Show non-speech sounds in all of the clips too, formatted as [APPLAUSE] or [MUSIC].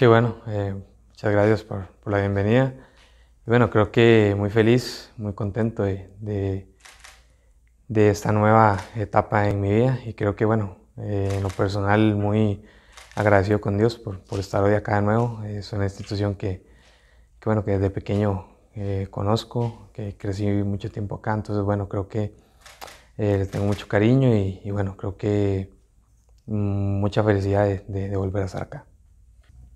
Sí, bueno, eh, muchas gracias por, la bienvenida. bueno, creo que muy feliz, muy contento de, esta nueva etapa en mi vida y creo que, bueno, eh, en lo personal muy agradecido con Dios por, estar hoy acá de nuevo. Es una institución que, bueno, que desde pequeño eh, conozco, que crecí mucho tiempo acá, entonces, bueno, creo que le tengo mucho cariño y, bueno, creo que mm, mucha felicidad de volver a estar acá.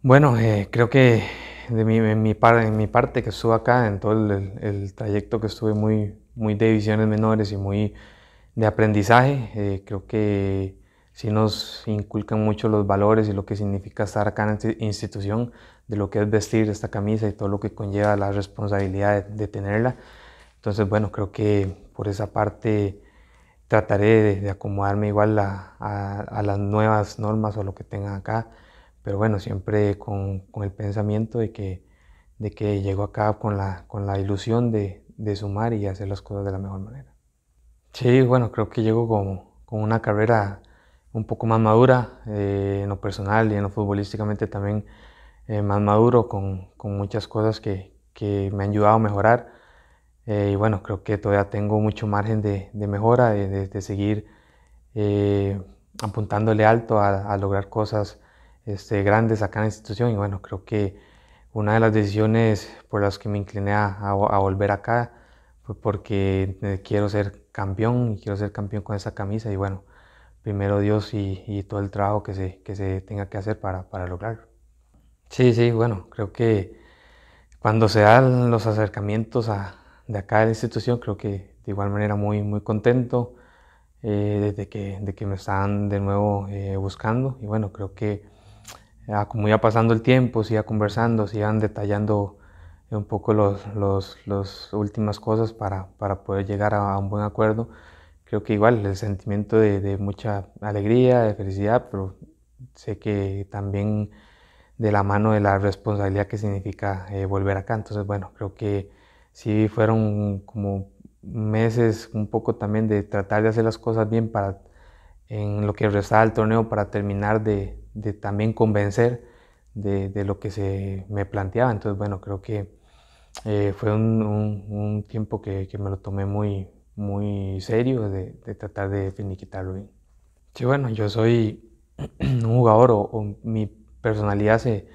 Bueno, eh, creo que de mi, en, mi parte que estuve acá, en todo el, trayecto que estuve muy, muy de divisiones menores y muy de aprendizaje, eh, creo que sí nos inculcan mucho los valores y lo que significa estar acá en esta institución, de lo que es vestir esta camisa y todo lo que conlleva la responsabilidad de, tenerla. Entonces, bueno, creo que por esa parte trataré de, acomodarme igual a, a, las nuevas normas o lo que tengan acá pero bueno, siempre con, con el pensamiento de que, de que llego acá con la, con la ilusión de, de, sumar y hacer las cosas de la mejor manera. Sí, bueno, creo que llego con, con una carrera un poco más madura eh, en lo personal y en lo futbolísticamente también eh, más maduro con, con muchas cosas que, que, me han ayudado a mejorar. Eh, y bueno, creo que todavía tengo mucho margen de, mejora, de, de, seguir apuntándole alto a, a lograr cosas este, grandes acá en la institución y bueno, creo que una de las decisiones por las que me incliné a, volver acá fue porque eh, quiero ser campeón y quiero ser campeón con esa camisa y bueno, primero Dios y, todo el trabajo que se, que se tenga que hacer para, para lograrlo. Sí, sí, bueno, creo que cuando se dan los acercamientos a, de acá de la institución, creo que de igual manera muy, muy contento desde eh, que, de que me están de nuevo eh, buscando. Y bueno, creo que como iba pasando el tiempo, siga conversando, sigan detallando eh, un poco las los, los, últimas cosas para, para poder llegar a, un buen acuerdo. Creo que igual el sentimiento de, de, mucha alegría, de felicidad, pero sé que también de la mano de la responsabilidad que significa eh, volver acá. Entonces, bueno, creo que sí fueron como meses un poco también de tratar de hacer las cosas bien para en lo que restaba el torneo para terminar de, de también convencer de, de, lo que se me planteaba. Entonces, bueno, creo que eh, fue un, un, tiempo que, que, me lo tomé muy, muy serio de, de, tratar de finiquitarlo bien. Sí, bueno, yo soy [CLEARS THROAT] un jugador o, mi personalidad se,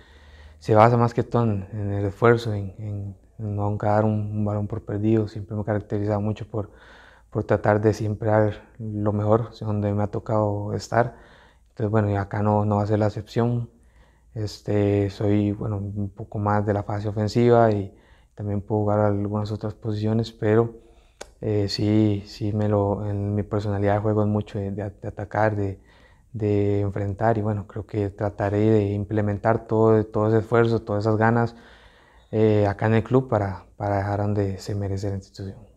se, basa más que todo en, el esfuerzo, en, en, nunca un, balón por perdido. Siempre me he caracterizado mucho por, por tratar de siempre dar lo mejor donde me ha tocado estar entonces, bueno, y acá no, no va a ser la excepción. Este, soy, bueno, un poco más de la fase ofensiva y también puedo jugar algunas otras posiciones, pero eh, sí, sí me lo, en mi personalidad de juego es mucho de, atacar, de, enfrentar y bueno, creo que trataré de implementar todo, todo ese esfuerzo, todas esas ganas eh, acá en el club para, para dejar donde se merece la institución.